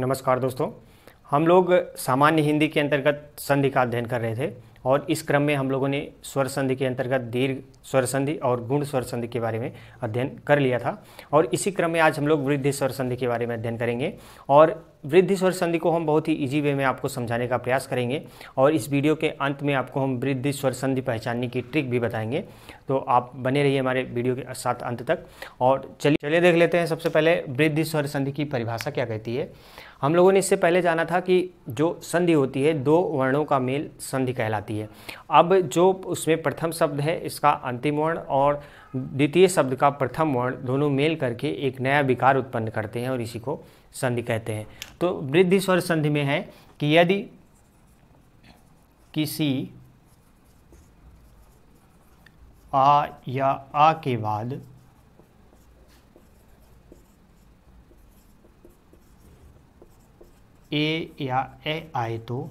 नमस्कार दोस्तों हम लोग सामान्य हिंदी के अंतर्गत संधि का अध्ययन कर रहे थे और इस क्रम में हम लोगों ने स्वर संधि के अंतर्गत दीर्घ स्वर संधि और गुण स्वर संधि के बारे में अध्ययन कर लिया था और इसी क्रम में आज हम लोग वृद्धि स्वर संधि के बारे में अध्ययन करेंगे और वृद्धि स्वर संधि को हम बहुत ही इजी वे में आपको समझाने का प्रयास करेंगे और इस वीडियो के अंत में आपको हम वृद्धि स्वर संधि पहचानने की ट्रिक भी बताएंगे तो आप बने रहिए हमारे वीडियो के साथ अंत तक और चलिए चलिए देख लेते हैं सबसे पहले वृद्धि स्वर संधि की परिभाषा क्या कहती है हम लोगों ने इससे पहले जाना था कि जो संधि होती है दो वर्णों का मेल संधि कहलाती है अब जो उसमें प्रथम शब्द है इसका अंतिम वर्ण और द्वितीय शब्द का प्रथम वर्ण दोनों मेल करके एक नया विकार उत्पन्न करते हैं और इसी को संधि कहते हैं तो वृद्धि स्वर संधि में है कि यदि किसी आ या आ के बाद ए या ए आए तो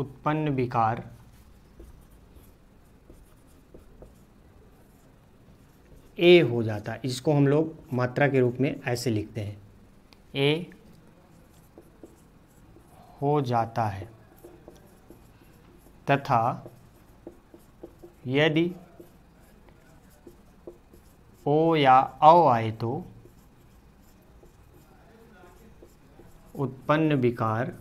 उत्पन्न विकार ए हो जाता है इसको हम लोग मात्रा के रूप में ऐसे लिखते हैं ए हो जाता है तथा यदि ओ या औ आए तो उत्पन्न विकार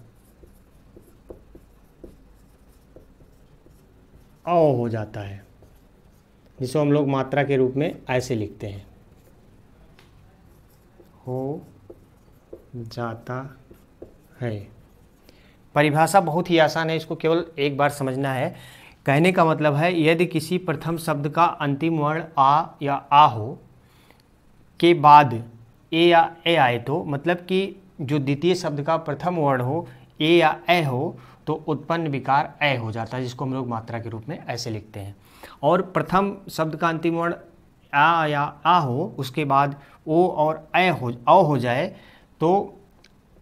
अ हो जाता है जिसको हम लोग मात्रा के रूप में ऐसे लिखते हैं हो जाता है परिभाषा बहुत ही आसान है इसको केवल एक बार समझना है कहने का मतलब है यदि किसी प्रथम शब्द का अंतिम वर्ण आ या आ हो के बाद ए या ए आए तो मतलब कि जो द्वितीय शब्द का प्रथम वर्ण हो ए या ए हो तो उत्पन्न विकार ए हो जाता है जिसको हम लोग मात्रा के रूप में ऐसे लिखते हैं और प्रथम शब्द का अंतिम वर्ण आ या आ हो उसके बाद ओ और ए हो अ हो जाए तो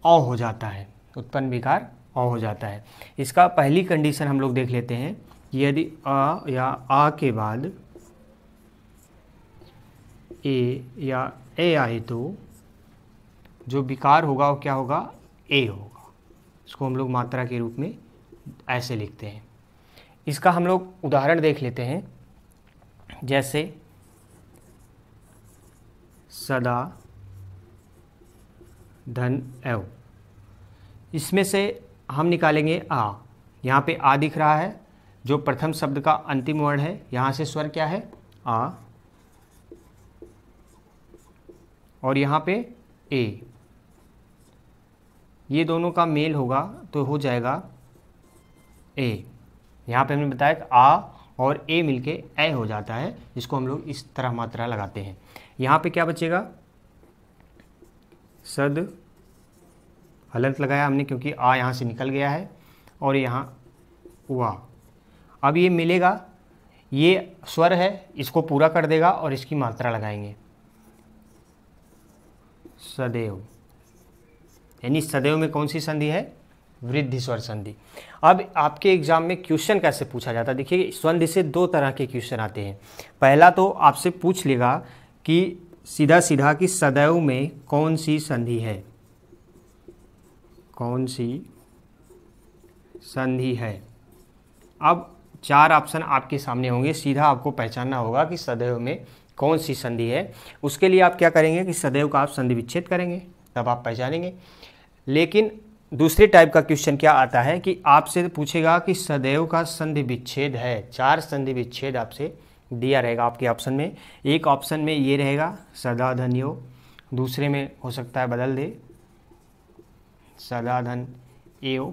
अ हो जाता है उत्पन्न विकार अ हो जाता है इसका पहली कंडीशन हम लोग देख लेते हैं यदि अ या आ के बाद ए या ए आए तो जो विकार होगा वो क्या होगा ए होगा इसको हम लोग मात्रा के रूप में ऐसे लिखते हैं इसका हम लोग उदाहरण देख लेते हैं जैसे सदा धन एव इसमें से हम निकालेंगे आ यहाँ पे आ दिख रहा है जो प्रथम शब्द का अंतिम वर्ण है यहाँ से स्वर क्या है आ और यहाँ पे ए ये दोनों का मेल होगा तो हो जाएगा ए यहाँ पे हमने बताया कि आ और ए मिलके ए हो जाता है जिसको हम लोग इस तरह मात्रा लगाते हैं यहाँ पे क्या बचेगा सद हलंत लगाया हमने क्योंकि आ यहाँ से निकल गया है और यहाँ वा अब ये मिलेगा ये स्वर है इसको पूरा कर देगा और इसकी मात्रा लगाएंगे सदैव यानी सदैव में कौन सी संधि है वृद्धि स्वर संधि अब आपके एग्जाम में क्वेश्चन कैसे पूछा जाता है देखिए संधि से दो तरह के क्वेश्चन आते हैं पहला तो आपसे पूछ लेगा कि सीधा सीधा कि सदैव में कौन सी संधि है कौन सी संधि है अब चार ऑप्शन आपके सामने होंगे सीधा आपको पहचानना होगा कि सदैव में कौन सी संधि है उसके लिए आप क्या करेंगे कि सदैव का आप संधि विच्छेद करेंगे तब आप पहचानेंगे लेकिन दूसरे टाइप का क्वेश्चन क्या आता है कि आपसे पूछेगा कि सदैव का संधि विच्छेद है चार संधि विच्छेद आपसे दिया रहेगा आपके ऑप्शन में एक ऑप्शन में ये रहेगा सदा धन्यो दूसरे में हो सकता है बदल दे सदा धन एओ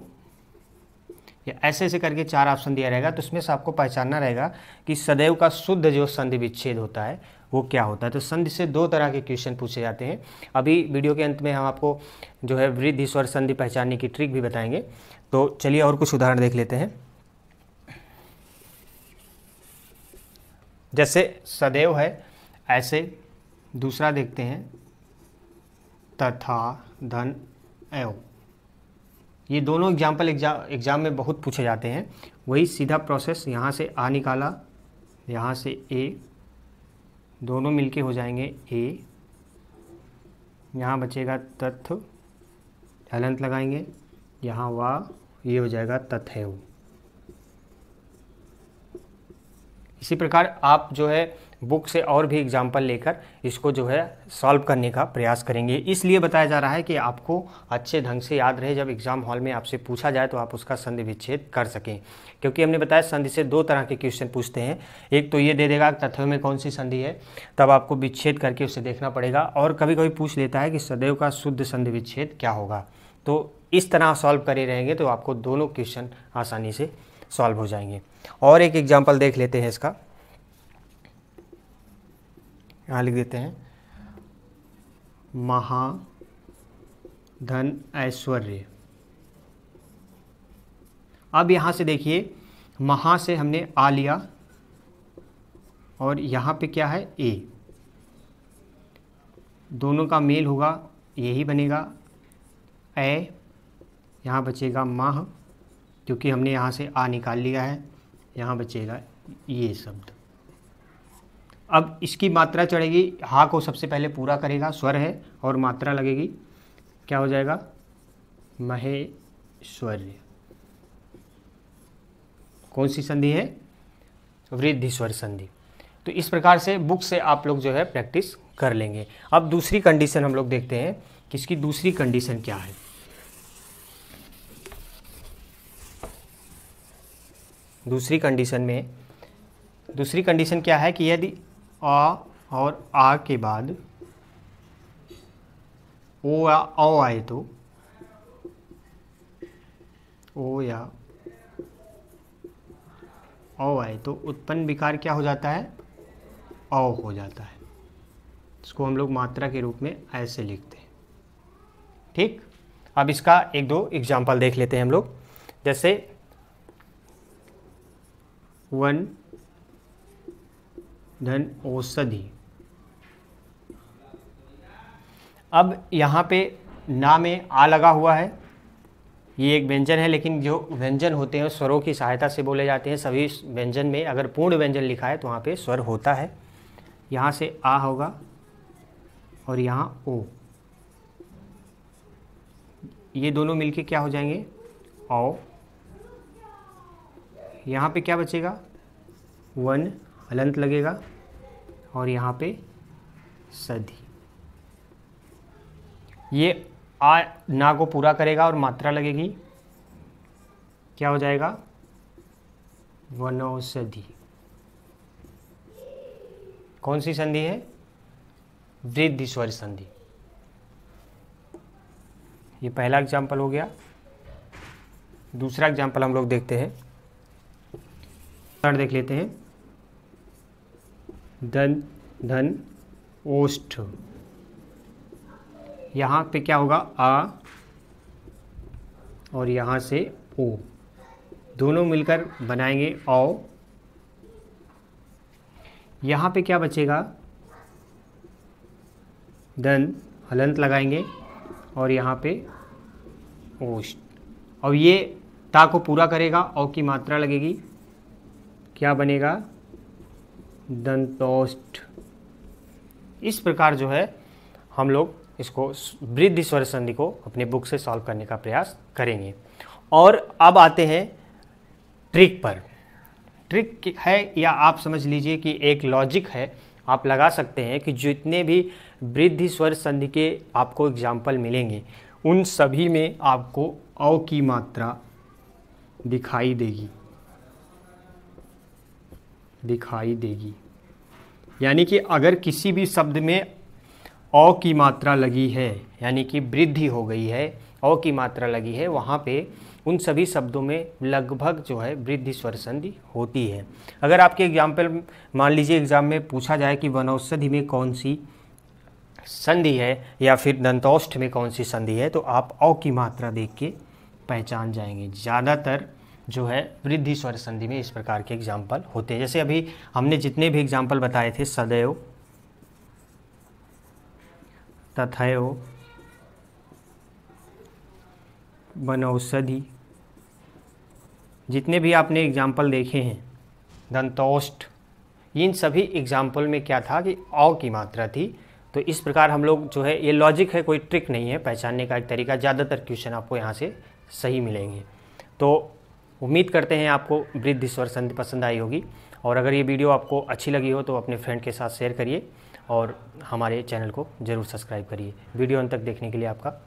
या ऐसे ऐसे करके चार ऑप्शन दिया रहेगा तो उसमें से आपको पहचानना रहेगा कि सदैव का शुद्ध जो संधि विच्छेद होता है वो क्या होता है तो संधि से दो तरह के क्वेश्चन पूछे जाते हैं अभी वीडियो के अंत में हम आपको जो है वृद्धि स्वर संधि पहचानने की ट्रिक भी बताएंगे तो चलिए और कुछ उदाहरण देख लेते हैं जैसे सदैव है ऐसे दूसरा देखते हैं तथा धन एव ये दोनों एग्जाम्पल एग्जाम एग्जाम में बहुत पूछे जाते हैं वही सीधा प्रोसेस यहाँ से आ निकाला यहाँ से ए दोनों मिलके हो जाएंगे ए यहाँ बचेगा तथ्य हलंत लगाएंगे यहाँ वा ये हो जाएगा तथ्य इसी प्रकार आप जो है बुक से और भी एग्जाम्पल लेकर इसको जो है सॉल्व करने का प्रयास करेंगे इसलिए बताया जा रहा है कि आपको अच्छे ढंग से याद रहे जब एग्ज़ाम हॉल में आपसे पूछा जाए तो आप उसका संधि विच्छेद कर सकें क्योंकि हमने बताया संधि से दो तरह के क्वेश्चन पूछते हैं एक तो ये दे देगा तथ्य में कौन सी संधि है तब आपको विच्छेद करके उसे देखना पड़ेगा और कभी कभी पूछ लेता है कि सदैव का शुद्ध संधि विच्छेद क्या होगा तो इस तरह सॉल्व करे रहेंगे तो आपको दोनों क्वेश्चन आसानी से सॉल्व हो जाएंगे और एक एग्जाम्पल देख लेते हैं इसका यहाँ लिख देते हैं महा धन ऐश्वर्य अब यहाँ से देखिए महा से हमने आ लिया और यहाँ पे क्या है ए दोनों का मेल होगा यही बनेगा ए यहाँ बचेगा माह क्योंकि हमने यहाँ से आ निकाल लिया है यहाँ बचेगा ये शब्द अब इसकी मात्रा चढ़ेगी हा को सबसे पहले पूरा करेगा स्वर है और मात्रा लगेगी क्या हो जाएगा महेश्वर्य कौन सी संधि है वृद्धि स्वर संधि तो इस प्रकार से बुक से आप लोग जो है प्रैक्टिस कर लेंगे अब दूसरी कंडीशन हम लोग देखते हैं कि इसकी दूसरी कंडीशन क्या है दूसरी कंडीशन में दूसरी कंडीशन क्या है कि यदि अ और आ के बाद ओ या अ आए तो ओ या औ आए तो उत्पन्न विकार क्या हो जाता है औ हो जाता है इसको हम लोग मात्रा के रूप में ऐसे लिखते हैं ठीक अब इसका एक दो एग्जाम्पल देख लेते हैं हम लोग जैसे वन धन औषधि अब यहाँ पे ना में आ लगा हुआ है ये एक व्यंजन है लेकिन जो व्यंजन होते हैं स्वरों की सहायता से बोले जाते हैं सभी व्यंजन में अगर पूर्ण व्यंजन लिखा है तो वहाँ पे स्वर होता है यहाँ से आ होगा और यहाँ ओ ये दोनों मिलके क्या हो जाएंगे औ यहाँ पे क्या बचेगा वन अलंत लगेगा और यहाँ पे सधि ये आ ना को पूरा करेगा और मात्रा लगेगी क्या हो जाएगा वनौषधि कौन सी संधि है वृद्धि स्वर संधि ये पहला एग्जाम्पल हो गया दूसरा एग्जाम्पल हम लोग देखते हैं देख लेते हैं धन धन ओष्ठ यहाँ पे क्या होगा आ और यहाँ से ओ दोनों मिलकर बनाएंगे औ यहाँ पे क्या बचेगा धन हलंत लगाएंगे और यहाँ पे ओष्ट और ये ता को पूरा करेगा औ की मात्रा लगेगी क्या बनेगा दंतोष्ट इस प्रकार जो है हम लोग इसको वृद्धि स्वर संधि को अपने बुक से सॉल्व करने का प्रयास करेंगे और अब आते हैं ट्रिक पर ट्रिक है या आप समझ लीजिए कि एक लॉजिक है आप लगा सकते हैं कि जितने भी वृद्धि स्वर संधि के आपको एग्जाम्पल मिलेंगे उन सभी में आपको अव की मात्रा दिखाई देगी दिखाई देगी यानी कि अगर किसी भी शब्द में अ की मात्रा लगी है यानी कि वृद्धि हो गई है अ की मात्रा लगी है वहाँ पे उन सभी शब्दों में लगभग जो है वृद्धि स्वर संधि होती है अगर आपके एग्जाम्पल मान लीजिए एग्जाम में पूछा जाए कि वनौषधि में कौन सी संधि है या फिर दंतौष्ठ में कौन सी संधि है तो आप अ की मात्रा देख के पहचान जाएंगे ज़्यादातर जो है वृद्धि स्वर संधि में इस प्रकार के एग्जाम्पल होते हैं जैसे अभी हमने जितने भी एग्जाम्पल बताए थे सदैव तथयो बनौषधि जितने भी आपने एग्जाम्पल देखे हैं दंतोष्ट इन सभी एग्जाम्पल में क्या था कि औ की मात्रा थी तो इस प्रकार हम लोग जो है ये लॉजिक है कोई ट्रिक नहीं है पहचानने का एक तरीका ज़्यादातर क्वेश्चन आपको यहाँ से सही मिलेंगे तो उम्मीद करते हैं आपको वृद्धि स्वर संधि पसंद आई होगी और अगर ये वीडियो आपको अच्छी लगी हो तो अपने फ्रेंड के साथ शेयर करिए और हमारे चैनल को ज़रूर सब्सक्राइब करिए वीडियो अंत तक देखने के लिए आपका